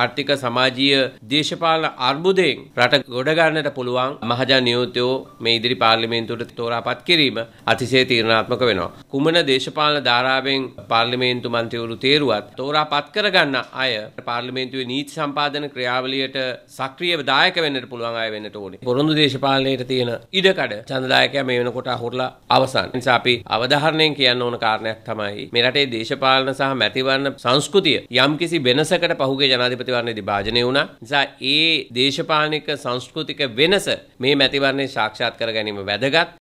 ආර්ථික සමාජීය දේශපාලන අර්බුදයෙන් රට ගොඩගන්නට පුළුවන් මහජන නියෝතයෝ මේ ඉදිරි පාර්ලිමේන්තුවට තෝරාපත් කිරීම අතිශය තීරණාත්මක වෙනවා. කුමන දේශපාලන ධාරාවෙන් පාර්ලිමේන්තු මන්ත්‍රීවරු තේරුවත් තෝරාපත් කරගන්න අය පාර්ලිමේන්තුවේ නීති සම්පාදන ක්‍රියාවලියට සක්‍රියව දායක වෙන්නට පුළුවන් අය වෙන්නට ඕනේ. පොරොන්දු දේශපාලනයේ තියෙන ඉඩකඩ ඡන්දදායකයා මේ වෙනකොට අහුරලා අවසන්. ඒ නිසා අපි අවධාරණයෙන් කියන්න ඕන කාරණයක් තමයි මේ රටේ දේශපාලන සහ මැතිවරණ සංස්කෘතිය යම්කිසි වෙනසකට පහුගිය ජනාධිපති ජනාධිපතිවරණයේදී භාජනය වුණා. නිසා ඒ දේශපාලනික සංස්කෘතික වෙනස මේ මැතිවරණය සාක්ෂාත් කර ගැනීම වැදගත්.